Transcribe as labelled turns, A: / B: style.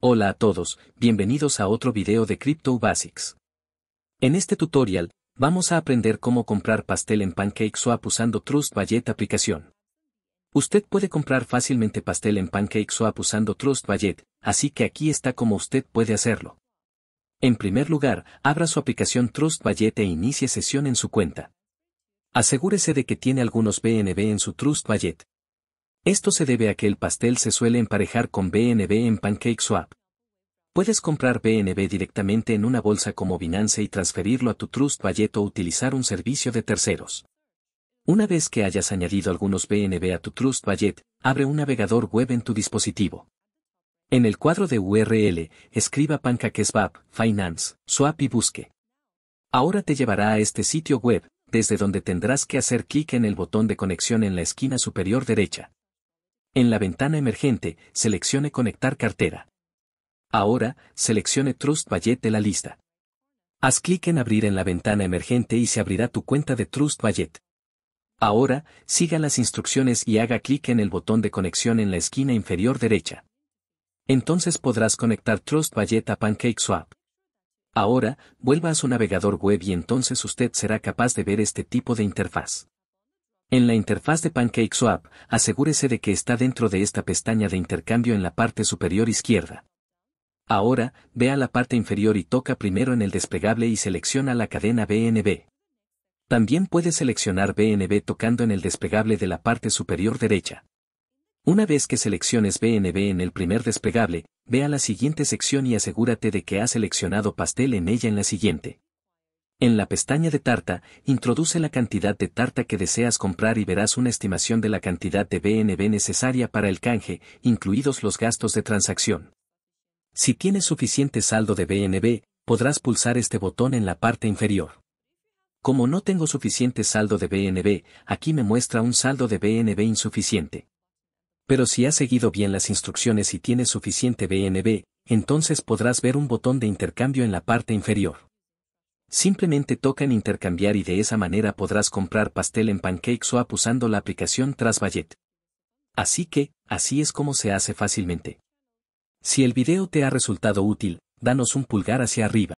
A: Hola a todos, bienvenidos a otro video de Crypto Basics. En este tutorial, vamos a aprender cómo comprar pastel en PancakeSwap usando Trust aplicación. Usted puede comprar fácilmente pastel en PancakeSwap usando Trust Wallet, así que aquí está cómo usted puede hacerlo. En primer lugar, abra su aplicación Trust e inicie sesión en su cuenta. Asegúrese de que tiene algunos BNB en su Trust esto se debe a que el pastel se suele emparejar con BNB en PancakeSwap. Puedes comprar BNB directamente en una bolsa como Binance y transferirlo a tu Trust Wallet o utilizar un servicio de terceros. Una vez que hayas añadido algunos BNB a tu Trust Wallet, abre un navegador web en tu dispositivo. En el cuadro de URL, escriba PancakeSwap, Finance, Swap y busque. Ahora te llevará a este sitio web, desde donde tendrás que hacer clic en el botón de conexión en la esquina superior derecha. En la ventana emergente, seleccione Conectar cartera. Ahora, seleccione Trust Wallet de la lista. Haz clic en Abrir en la ventana emergente y se abrirá tu cuenta de Trust Wallet. Ahora, siga las instrucciones y haga clic en el botón de conexión en la esquina inferior derecha. Entonces podrás conectar Trust Wallet a PancakeSwap. Ahora, vuelva a su navegador web y entonces usted será capaz de ver este tipo de interfaz. En la interfaz de PancakeSwap, asegúrese de que está dentro de esta pestaña de intercambio en la parte superior izquierda. Ahora, ve a la parte inferior y toca primero en el desplegable y selecciona la cadena BNB. También puede seleccionar BNB tocando en el desplegable de la parte superior derecha. Una vez que selecciones BNB en el primer desplegable, ve a la siguiente sección y asegúrate de que ha seleccionado pastel en ella en la siguiente. En la pestaña de tarta, introduce la cantidad de tarta que deseas comprar y verás una estimación de la cantidad de BNB necesaria para el canje, incluidos los gastos de transacción. Si tienes suficiente saldo de BNB, podrás pulsar este botón en la parte inferior. Como no tengo suficiente saldo de BNB, aquí me muestra un saldo de BNB insuficiente. Pero si has seguido bien las instrucciones y tienes suficiente BNB, entonces podrás ver un botón de intercambio en la parte inferior. Simplemente toca en intercambiar y de esa manera podrás comprar pastel en pancakes o usando la aplicación TrasBallet. Así que, así es como se hace fácilmente. Si el video te ha resultado útil, danos un pulgar hacia arriba.